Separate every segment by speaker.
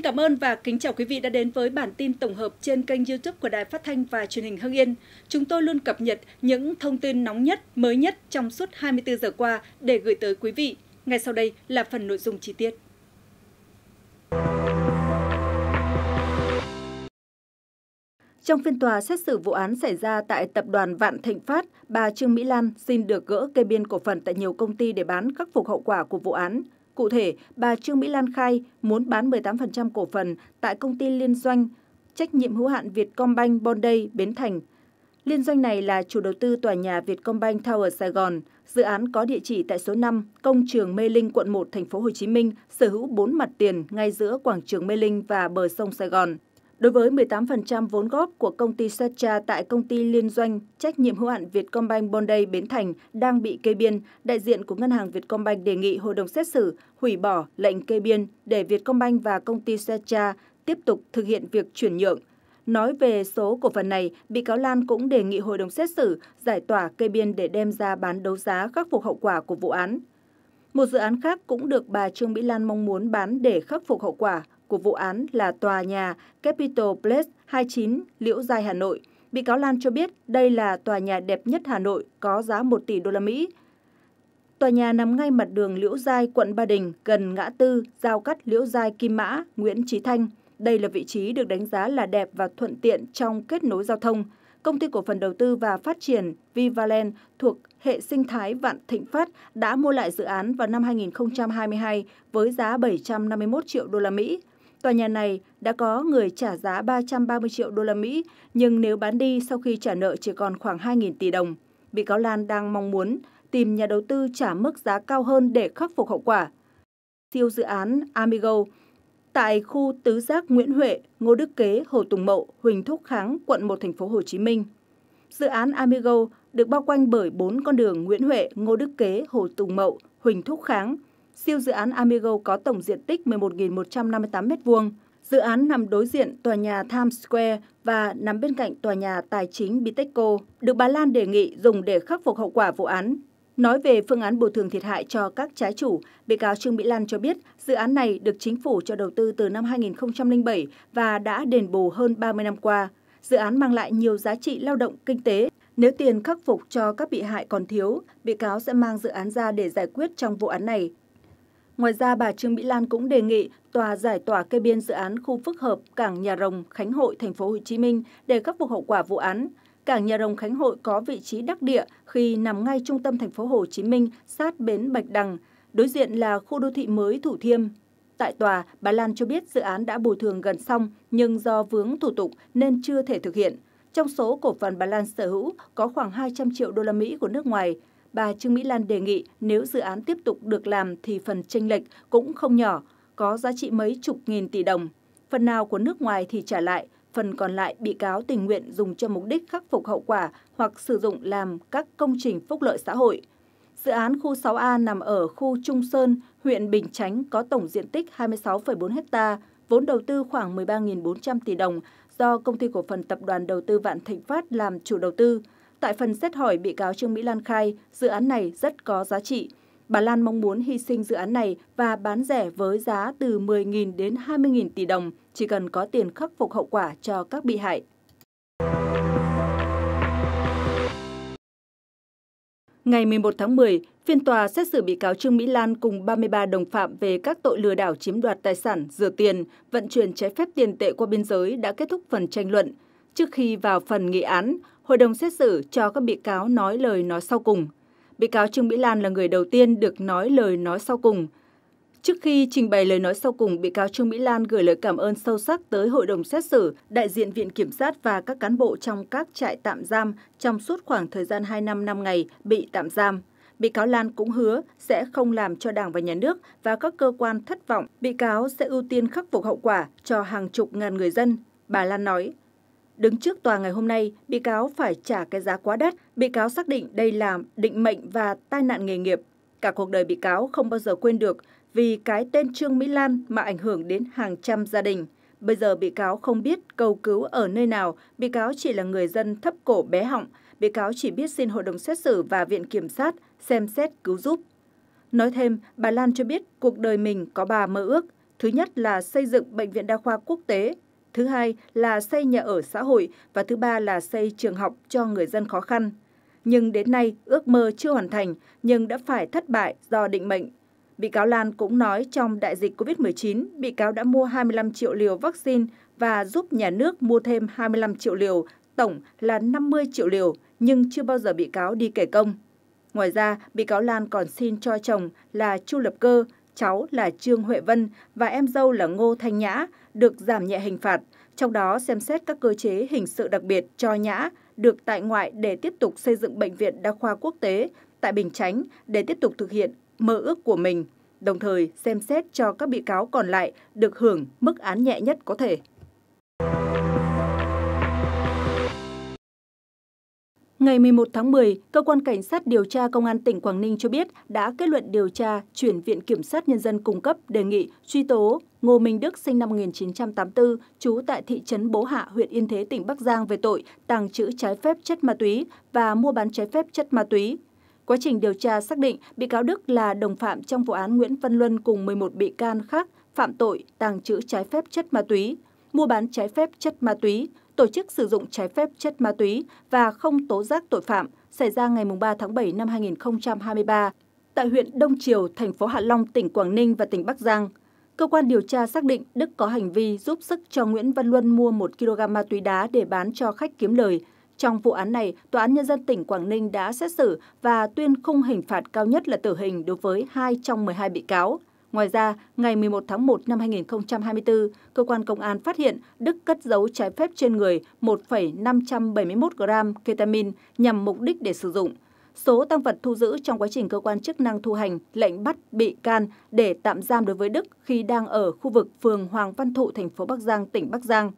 Speaker 1: Xin cảm ơn và kính chào quý vị đã đến với bản tin tổng hợp trên kênh YouTube của Đài Phát thanh và Truyền hình Hưng Yên. Chúng tôi luôn cập nhật những thông tin nóng nhất, mới nhất trong suốt 24 giờ qua để gửi tới quý vị. Ngay sau đây là phần nội dung chi tiết. Trong phiên tòa xét xử vụ án xảy ra tại tập đoàn Vạn Thịnh Phát, bà Trương Mỹ Lan xin được gỡ kê biên cổ phần tại nhiều công ty để bán khắc phục hậu quả của vụ án. Cụ thể, bà Trương Mỹ Lan khai muốn bán 18% cổ phần tại công ty liên doanh trách nhiệm hữu hạn Vietcombank Bonday Bến Thành. Liên doanh này là chủ đầu tư tòa nhà Vietcombank Tower Sài Gòn. Dự án có địa chỉ tại số 5, công trường Mê Linh, quận 1, thành phố Hồ Chí Minh, sở hữu 4 mặt tiền ngay giữa quảng trường Mê Linh và bờ sông Sài Gòn. Đối với 18% vốn góp của công ty Secha tại công ty liên doanh trách nhiệm hữu hạn Vietcombank Bonday Bến Thành đang bị kê biên, đại diện của ngân hàng Vietcombank đề nghị hội đồng xét xử hủy bỏ lệnh kê biên để Vietcombank và công ty Secha tiếp tục thực hiện việc chuyển nhượng. Nói về số cổ phần này, bị cáo Lan cũng đề nghị hội đồng xét xử giải tỏa kê biên để đem ra bán đấu giá khắc phục hậu quả của vụ án. Một dự án khác cũng được bà Trương Mỹ Lan mong muốn bán để khắc phục hậu quả của vụ án là tòa nhà Capital Place 29 Liễu Giai Hà Nội. Bị cáo Lan cho biết đây là tòa nhà đẹp nhất Hà Nội có giá 1 tỷ đô la Mỹ. Tòa nhà nằm ngay mặt đường Liễu Giai, quận Ba Đình, gần ngã tư, giao cắt Liễu Giai Kim Mã, Nguyễn Trí Thanh. Đây là vị trí được đánh giá là đẹp và thuận tiện trong kết nối giao thông. Công ty cổ phần đầu tư và phát triển Vivaland thuộc hệ sinh thái Vạn Thịnh Phát đã mua lại dự án vào năm 2022 với giá 751 triệu đô la Mỹ. Tòa nhà này đã có người trả giá 330 triệu đô la Mỹ, nhưng nếu bán đi sau khi trả nợ chỉ còn khoảng 2.000 tỷ đồng, bị cáo Lan đang mong muốn tìm nhà đầu tư trả mức giá cao hơn để khắc phục hậu quả. Siêu dự án Amigo tại khu tứ giác Nguyễn Huệ, Ngô Đức Kế, Hồ Tùng Mậu, Huỳnh Thúc Kháng, quận 1 thành phố Hồ Chí Minh. Dự án Amigo được bao quanh bởi 4 con đường Nguyễn Huệ, Ngô Đức Kế, Hồ Tùng Mậu, Huỳnh Thúc Kháng – Siêu dự án Amigo có tổng diện tích 11.158 m2. Dự án nằm đối diện tòa nhà Times Square và nằm bên cạnh tòa nhà tài chính Bitexco, được bà Lan đề nghị dùng để khắc phục hậu quả vụ án. Nói về phương án bồi thường thiệt hại cho các trái chủ, bị cáo Trương Mỹ Lan cho biết dự án này được chính phủ cho đầu tư từ năm 2007 và đã đền bù hơn 30 năm qua. Dự án mang lại nhiều giá trị lao động kinh tế. Nếu tiền khắc phục cho các bị hại còn thiếu, bị cáo sẽ mang dự án ra để giải quyết trong vụ án này. Ngoài ra, bà Trương Mỹ Lan cũng đề nghị tòa giải tỏa kê biên dự án khu phức hợp Cảng Nhà Rồng, Khánh Hội, thành phố Hồ Chí Minh để khắc phục hậu quả vụ án. Cảng Nhà Rồng Khánh Hội có vị trí đắc địa khi nằm ngay trung tâm thành phố Hồ Chí Minh, sát bến Bạch Đằng, đối diện là khu đô thị mới Thủ Thiêm. Tại tòa, bà Lan cho biết dự án đã bồi thường gần xong nhưng do vướng thủ tục nên chưa thể thực hiện. Trong số cổ phần bà Lan sở hữu có khoảng 200 triệu đô la Mỹ của nước ngoài, bà Trương Mỹ Lan đề nghị nếu dự án tiếp tục được làm thì phần tranh lệch cũng không nhỏ, có giá trị mấy chục nghìn tỷ đồng. Phần nào của nước ngoài thì trả lại, phần còn lại bị cáo tình nguyện dùng cho mục đích khắc phục hậu quả hoặc sử dụng làm các công trình phúc lợi xã hội. Dự án khu 6A nằm ở khu Trung Sơn, huyện Bình Chánh có tổng diện tích 26,4 ha, vốn đầu tư khoảng 13.400 tỷ đồng do công ty cổ phần tập đoàn đầu tư Vạn Thịnh Phát làm chủ đầu tư. Tại phần xét hỏi, bị cáo Trương Mỹ Lan khai dự án này rất có giá trị. Bà Lan mong muốn hy sinh dự án này và bán rẻ với giá từ 10.000 đến 20.000 tỷ đồng, chỉ cần có tiền khắc phục hậu quả cho các bị hại. Ngày 11 tháng 10, phiên tòa xét xử bị cáo Trương Mỹ Lan cùng 33 đồng phạm về các tội lừa đảo chiếm đoạt tài sản, rửa tiền, vận chuyển trái phép tiền tệ qua biên giới đã kết thúc phần tranh luận. Trước khi vào phần nghị án, hội đồng xét xử cho các bị cáo nói lời nói sau cùng. Bị cáo Trương Mỹ Lan là người đầu tiên được nói lời nói sau cùng. Trước khi trình bày lời nói sau cùng, bị cáo Trương Mỹ Lan gửi lời cảm ơn sâu sắc tới hội đồng xét xử, đại diện Viện Kiểm sát và các cán bộ trong các trại tạm giam trong suốt khoảng thời gian 2 năm 5 ngày bị tạm giam. Bị cáo Lan cũng hứa sẽ không làm cho Đảng và Nhà nước và các cơ quan thất vọng. Bị cáo sẽ ưu tiên khắc phục hậu quả cho hàng chục ngàn người dân, bà Lan nói. Đứng trước tòa ngày hôm nay, bị cáo phải trả cái giá quá đắt. Bị cáo xác định đây là định mệnh và tai nạn nghề nghiệp. Cả cuộc đời bị cáo không bao giờ quên được vì cái tên Trương Mỹ Lan mà ảnh hưởng đến hàng trăm gia đình. Bây giờ bị cáo không biết cầu cứu ở nơi nào, bị cáo chỉ là người dân thấp cổ bé họng, bị cáo chỉ biết xin hội đồng xét xử và viện kiểm sát xem xét cứu giúp. Nói thêm, bà Lan cho biết cuộc đời mình có ba mơ ước. Thứ nhất là xây dựng bệnh viện đa khoa quốc tế thứ hai là xây nhà ở xã hội và thứ ba là xây trường học cho người dân khó khăn. Nhưng đến nay, ước mơ chưa hoàn thành nhưng đã phải thất bại do định mệnh. Bị cáo Lan cũng nói trong đại dịch COVID-19, bị cáo đã mua 25 triệu liều vaccine và giúp nhà nước mua thêm 25 triệu liều, tổng là 50 triệu liều, nhưng chưa bao giờ bị cáo đi kể công. Ngoài ra, bị cáo Lan còn xin cho chồng là Chu Lập Cơ cháu là Trương Huệ Vân và em dâu là Ngô Thanh Nhã được giảm nhẹ hình phạt, trong đó xem xét các cơ chế hình sự đặc biệt cho Nhã được tại ngoại để tiếp tục xây dựng bệnh viện đa khoa quốc tế tại Bình Chánh để tiếp tục thực hiện mơ ước của mình, đồng thời xem xét cho các bị cáo còn lại được hưởng mức án nhẹ nhất có thể. Ngày 11 tháng 10, Cơ quan Cảnh sát điều tra Công an tỉnh Quảng Ninh cho biết đã kết luận điều tra chuyển Viện Kiểm sát Nhân dân cung cấp đề nghị truy tố Ngô Minh Đức sinh năm 1984, trú tại thị trấn Bố Hạ, huyện Yên Thế, tỉnh Bắc Giang về tội tàng trữ trái phép chất ma túy và mua bán trái phép chất ma túy. Quá trình điều tra xác định bị cáo Đức là đồng phạm trong vụ án Nguyễn Văn Luân cùng 11 bị can khác phạm tội tàng trữ trái phép chất ma túy mua bán trái phép chất ma túy, tổ chức sử dụng trái phép chất ma túy và không tố giác tội phạm xảy ra ngày 3 tháng 7 năm 2023 tại huyện Đông Triều, thành phố Hạ Long, tỉnh Quảng Ninh và tỉnh Bắc Giang. Cơ quan điều tra xác định Đức có hành vi giúp sức cho Nguyễn Văn Luân mua 1 kg ma túy đá để bán cho khách kiếm lời. Trong vụ án này, Tòa án Nhân dân tỉnh Quảng Ninh đã xét xử và tuyên khung hình phạt cao nhất là tử hình đối với 2 trong 12 bị cáo. Ngoài ra, ngày 11 tháng 1 năm 2024, cơ quan công an phát hiện Đức cất giấu trái phép trên người 1,571 gram ketamin nhằm mục đích để sử dụng. Số tăng vật thu giữ trong quá trình cơ quan chức năng thu hành lệnh bắt bị can để tạm giam đối với Đức khi đang ở khu vực phường Hoàng Văn Thụ, thành phố Bắc Giang, tỉnh Bắc Giang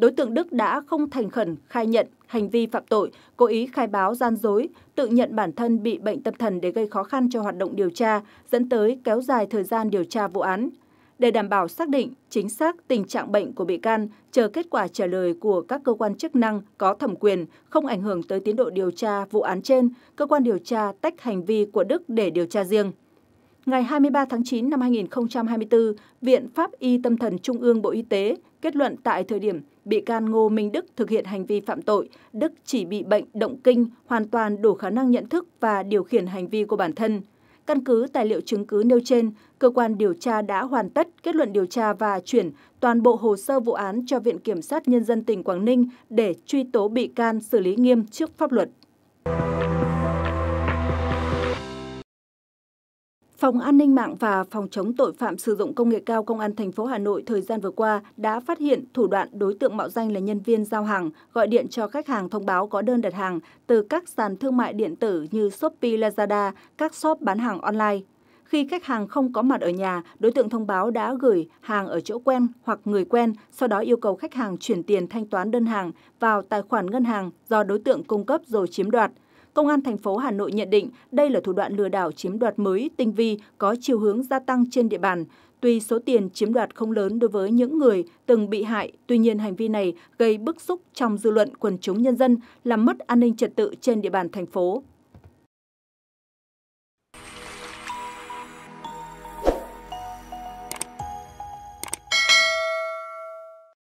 Speaker 1: đối tượng Đức đã không thành khẩn khai nhận hành vi phạm tội, cố ý khai báo gian dối, tự nhận bản thân bị bệnh tâm thần để gây khó khăn cho hoạt động điều tra, dẫn tới kéo dài thời gian điều tra vụ án. Để đảm bảo xác định chính xác tình trạng bệnh của bị can, chờ kết quả trả lời của các cơ quan chức năng có thẩm quyền, không ảnh hưởng tới tiến độ điều tra vụ án trên, cơ quan điều tra tách hành vi của Đức để điều tra riêng. Ngày 23 tháng 9 năm 2024, Viện Pháp y Tâm thần Trung ương Bộ Y tế kết luận tại thời điểm bị can Ngô Minh Đức thực hiện hành vi phạm tội, Đức chỉ bị bệnh động kinh, hoàn toàn đủ khả năng nhận thức và điều khiển hành vi của bản thân. Căn cứ tài liệu chứng cứ nêu trên, cơ quan điều tra đã hoàn tất kết luận điều tra và chuyển toàn bộ hồ sơ vụ án cho Viện Kiểm sát Nhân dân tỉnh Quảng Ninh để truy tố bị can xử lý nghiêm trước pháp luật. Phòng An ninh mạng và Phòng chống tội phạm sử dụng công nghệ cao Công an thành phố Hà Nội thời gian vừa qua đã phát hiện thủ đoạn đối tượng mạo danh là nhân viên giao hàng, gọi điện cho khách hàng thông báo có đơn đặt hàng từ các sàn thương mại điện tử như Shopee, Lazada, các shop bán hàng online. Khi khách hàng không có mặt ở nhà, đối tượng thông báo đã gửi hàng ở chỗ quen hoặc người quen, sau đó yêu cầu khách hàng chuyển tiền thanh toán đơn hàng vào tài khoản ngân hàng do đối tượng cung cấp rồi chiếm đoạt – Công an thành phố Hà Nội nhận định đây là thủ đoạn lừa đảo chiếm đoạt mới, tinh vi, có chiều hướng gia tăng trên địa bàn. Tuy số tiền chiếm đoạt không lớn đối với những người từng bị hại, tuy nhiên hành vi này gây bức xúc trong dư luận quần chúng nhân dân, làm mất an ninh trật tự trên địa bàn thành phố.